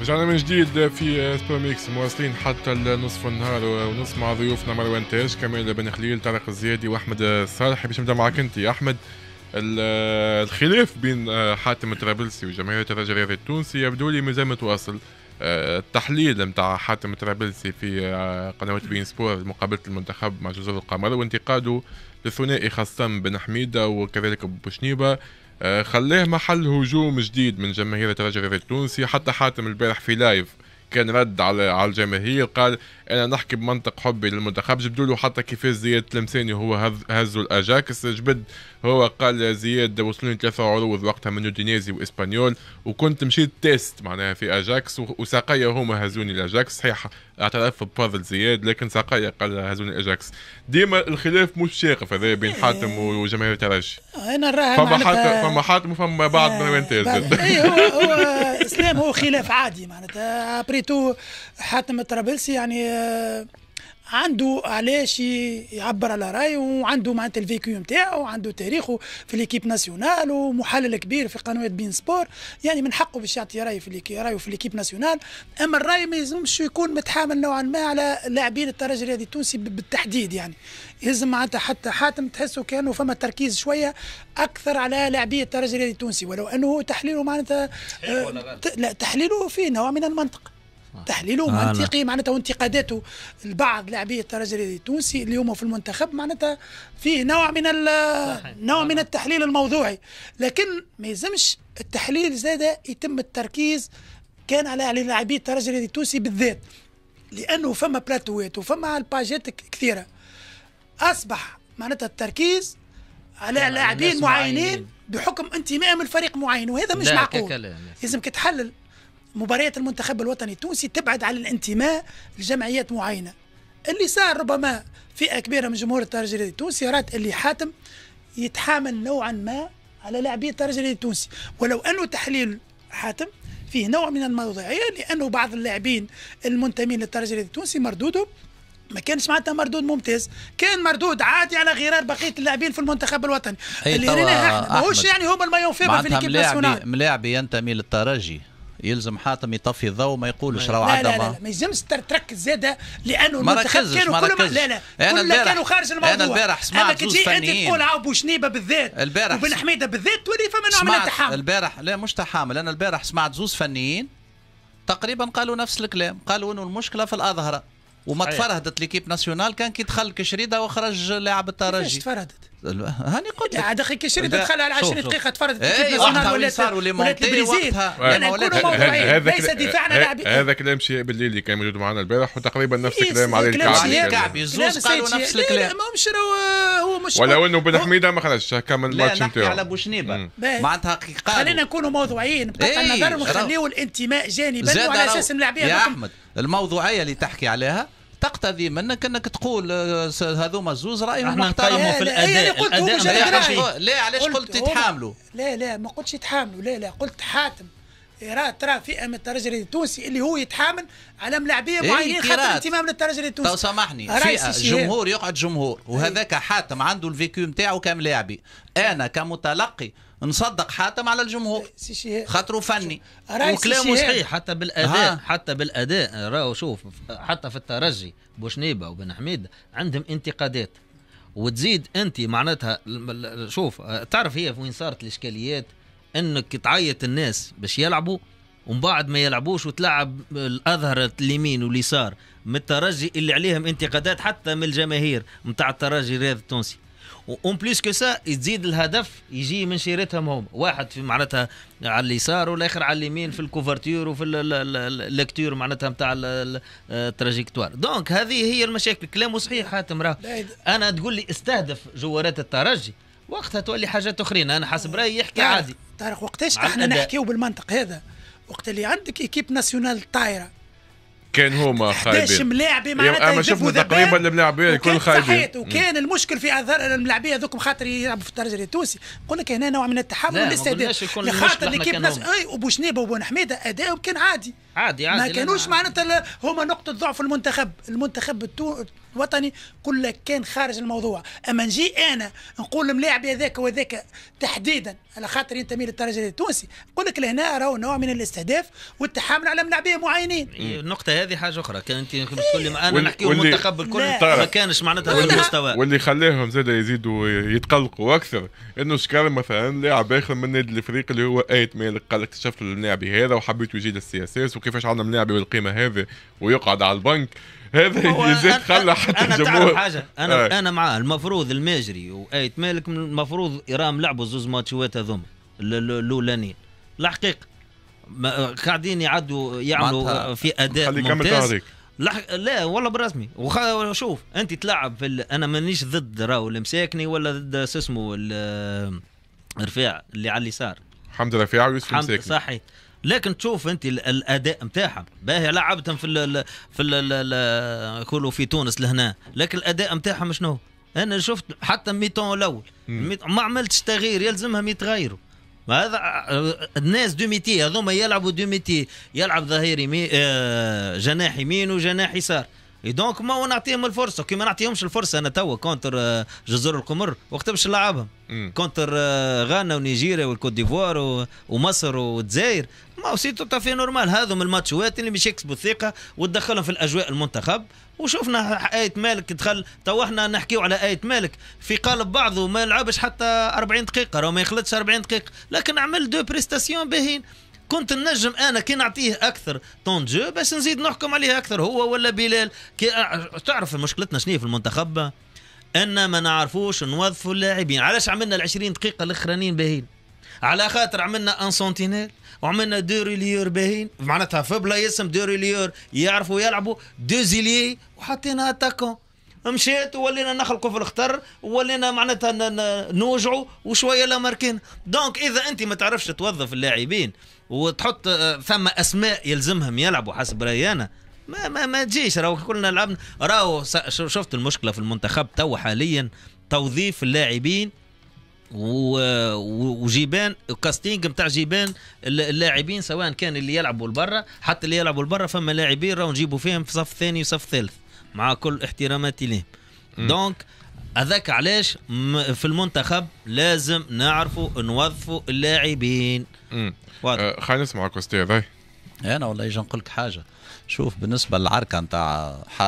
رجعنا من جديد في سبور ميكس مواصلين حتى النصف النهار ونص مع ضيوفنا مروان تاج كمال بن خليل طارق الزيادي واحمد صالح باش نبدا معك انت يا احمد الخلاف بين حاتم الطرابلسي وجماهير الرجاء الرياضي التونسي يبدو لي مازال متواصل التحليل نتاع حاتم الطرابلسي في قنوات بين سبور مقابله المنتخب مع جزر القمر وانتقاده للثنائي خاصة بن حميدة وكذلك بوشنيبة خلاه محل هجوم جديد من جماهير الترجي التونسي حتى حاتم البارح في لايف كان رد على على الجماهير قال انا نحكي بمنطق حبي للمنتخب جبدوا له حتى كيفاش زياد تلمساني هو هزوا الاجاكس جبد هو قال زياد وصلوني ثلاثه عروض وقتها من اودينيزي واسبانيول وكنت مشيت تيست معناها في اجاكس وساقيا هما هزوني الاجاكس صحيح اعترف بفضل زياد لكن ساقيا قال هزوني الاجاكس ديما الخلاف مش شاقف هذا بين حاتم وجماهير الترجي انا راه فما حاتم فما حاتم وفما بعض من تازل إيه، هو هو اسلام هو خلاف عادي معناتها وريتوه حاتم الطرابلسي يعني آه، عنده علاش يعبر على رايه وعنده معناتها الفيكيو نتاعه وعنده تاريخه في ليكيب ناسيونال ومحلل كبير في قنوات بين سبور يعني من حقه باش يعطي رايه في رايه في ليكيب ناسيونال اما الراي ما يلزمش يكون متحامل نوعا ما على لاعبين الترجي الرياضي التونسي بالتحديد يعني يلزم معناتها حتى حاتم تحسه كانه فما تركيز شويه اكثر على لاعبي الترجي الرياضي التونسي ولو انه تحليله معناتها تحليله فيه نوع من المنطق آه. تحليله آه، منطقي معناتها وانتقاداته لبعض لاعبي الترجي التونسي اليوم في المنتخب معناتها فيه نوع من نوع من التحليل الموضوعي لكن ما يلزمش التحليل زاد يتم التركيز كان على لاعبي الترجي التونسي بالذات لانه فما بلاتوات وفما الباجات كثيره اصبح معناتها التركيز على لاعبين معينين بحكم انتمائهم لفريق معين وهذا مش معقول لازم تحلل مباريات المنتخب الوطني التونسي تبعد عن الانتماء لجمعيات معينه اللي صار ربما فئه كبيره من جمهور الترجي التونسي رات اللي حاتم يتحامل نوعا ما على لاعبي الترجي التونسي ولو انه تحليل حاتم فيه نوع من الموضوعيه لانه بعض اللاعبين المنتمين للترجي التونسي مردودهم ما كانش معناتها مردود ممتاز كان مردود عادي على غرار بقيه اللاعبين في المنتخب الوطني اللي ريناه ماهوش يعني هما المايون فيبر في الكيب ناسيونال ملاعبي ينتمي للترجي يلزم حاتم يطفي الضوء ما يقولش راهو عدم لا لا, لا ما يلزمش تركز زاده لانه ما ركزش ما ركزش لا لا أنا كانوا خارج الموضوع انا البارح سمعت زوج فنيين انت تقول عاو بوشنيبه بالذات البارح وبن حميده بالذات تولي فما نوع من التحامل البارح لا مش تحامل انا البارح سمعت زوز فنيين تقريبا قالوا نفس الكلام قالوا انه المشكله في الاظهره وما تفرهدت ليكيب ناسيونال كان كي دخل كشريده وخرج لاعب الترجي تفرهدت هاني قلت لك عاد اخي كي شريت تدخل على 20 دقيقه تفرض ولا صار ولي مونتي وقتها ليس دفاعنا لاعبين هذا كلام شهاب اللي كان موجود معنا البارح وتقريبا نفس الكلام على الكعبي الكعبي زوز قالوا نفس الكلام ما مش هو مش ولو انه بن حميده ما خرجش كمل الماتش نتاعو على بوشنيبه معناتها خلينا نكونوا موضوعيين بطاقة النظر ونخليو الانتماء جانبا وعلى اساس ملاعبيه يا احمد الموضوعيه اللي تحكي عليها تقتضي منك انك تقول آه، هذوما زوز رايهم نقيموا في الاداء الاداء لا علاش قلت يتحاملوا لا لا ما قلتش يتحاملوا لا لا قلت حاتم راه ترى فئه من الترجي التونسي اللي هو يتحامل على ملاعبيه إيه، معينين خاطر اهتمام للترجي التونسي لو سامحني فئه جمهور يقعد جمهور إيه. وهذاك حاتم عنده الفيكيو نتاعو كملاعبي انا كمتلقي نصدق حاتم على الجمهور خاطره فني وكلامه صحيح حتى بالاداء حتى بالاداء راهو شوف حتى في الترجي بوشنيبه وبن حميد عندهم انتقادات وتزيد انت معناتها شوف آه، تعرف هي وين صارت الاشكاليات انك تعيط الناس باش يلعبوا ومن بعد ما يلعبوش وتلعب الاظهر اليمين واليسار من الترجي اللي عليهم انتقادات حتى من الجماهير نتاع الترجي الرياضي التونسي وان بليس كو سا يزيد الهدف يجي من شيرتهم هم واحد في معناتها على اليسار والاخر على اليمين في الكوفرتور وفي اللكتور معناتها نتاع التراجيكتوار دونك هذه هي المشاكل كلام صحيح حاتم راه انا تقول لي استهدف جوارات الترجي وقتها تولي حاجات اخرين انا حسب رايي يحكي عادي طارق وقتاش احنا نحكيو بالمنطق هذا وقت اللي عندك ايكيب ناسيونال طايره كان هما خايبين 11 ملاعبي معناتها اما شفنا تقريبا الملاعبيه الكل خايبين وكان المشكل في اظهر الملاعبيه هذوك خاطر يلعبوا في الدرجه التونسي نقول لك هنا نوع من التحمل والاستعداد خاطر اللي كيف ناس اي وبو شنيبه وبو حميده ادائهم كان عادي عادي عادي ما كانوش معناتها هما نقطه ضعف المنتخب المنتخب التو... الوطني كل كان خارج الموضوع اما نجي انا نقول الملاعب هذاك وذاك تحديدا على خاطر ينتمي للترجي التونسي نقول لك لهنا راهو نوع من الاستهداف والتحامل على ملاعبيه معينين النقطه هذه حاجه اخرى كانت مش تقول انا نحكي المنتخب الكل ما كانش معناتها في المستوى واللي خلاهم زاد يزيدوا يتقلقوا اكثر انه شكار مثلا لاعب اخر من الفريق اللي هو ايت مالك قال اكتشفت اللاعب هذا وحبيت يجي للسي اس اس وكيفاش عندنا لاعب بالقيمه هذه ويقعد على البنك هذا يزيد خلى حتى انا حاجه انا آه. انا معاه المفروض الماجري وايت مالك المفروض يرام لعبوا زوز ماتشوات هذوما الاولانيين الحقيقه قاعدين يعدوا يعملوا في اداء ممتاز لح... لا والله بالرسمي وخ... شوف انت تلعب في ال... انا مانيش ضد راهو المساكني ولا ضد شو اسمه الرفاع اللي على اليسار حمد رفيع ويوسف حمد المساكني صحيح لكن تشوف انت الاداء نتاعهم باهي لعبتهم في ال في ال كله في تونس لهنا لكن الاداء نتاعهم شنو انا شفت حتى ميتون الاول ما عملتش تغيير يلزمهم يتغيروا هذا آه، الناس دو ميتي هذوما يلعبوا دو ميتي يلعب ظهير يمين آه، جناح يمين وجناح يسار دونك ما نعطيهم الفرصه كي ما نعطيهمش الفرصه انا توا كونتر جزر القمر وقت باش نلعبهم كونتر غانا ونيجيريا والكوت ديفوار ومصر والجزائر ما سي تو تافي نورمال من الماتشوات اللي باش يكسبوا الثقه وتدخلهم في الاجواء المنتخب وشفنا آية مالك دخل تو احنا نحكيو على آية مالك في قالب بعضه ما لعبش حتى 40 دقيقة راه ما يخلطش 40 دقيقة لكن عمل دو بريستاسيون باهين كنت النجم انا كي نعطيه اكثر طون جو باش نزيد نحكم عليه اكثر هو ولا بلال كي تعرف مشكلتنا شنو في المنتخب ان ما نعرفوش نوظفوا اللاعبين علاش عملنا ال 20 دقيقة الاخرانيين باهين على خاطر عملنا ان سنتينيل وعملنا دو ريليور باهين معناتها في بلايصهم دو ريليور يعرفوا يلعبوا دو زيلي وحطينا اتاكون مشيت وولينا نخلقوا في الخطر وولينا معناتها نوجعوا وشويه لا ماركين دونك اذا انت ما تعرفش توظف اللاعبين وتحط آه، ثم اسماء يلزمهم يلعبوا حسب رايانا ما ما ما تجيش راهو كلنا لعبنا راهو شفت المشكله في المنتخب تو حاليا توظيف اللاعبين وجيبان كاستينج نتاع جيبان اللاعبين سواء كان اللي يلعبوا لبرا حتى اللي يلعبوا لبرا فما لاعبين راهو نجيبوا فيهم في صف ثاني وصف ثالث مع كل احتراماتي لهم دونك هذاك علاش في المنتخب لازم نعرفوا نوظفوا اللاعبين أه خلينا نسمعك استاذ انا والله يجي نقول لك حاجه شوف بالنسبه للعركه نتاع حات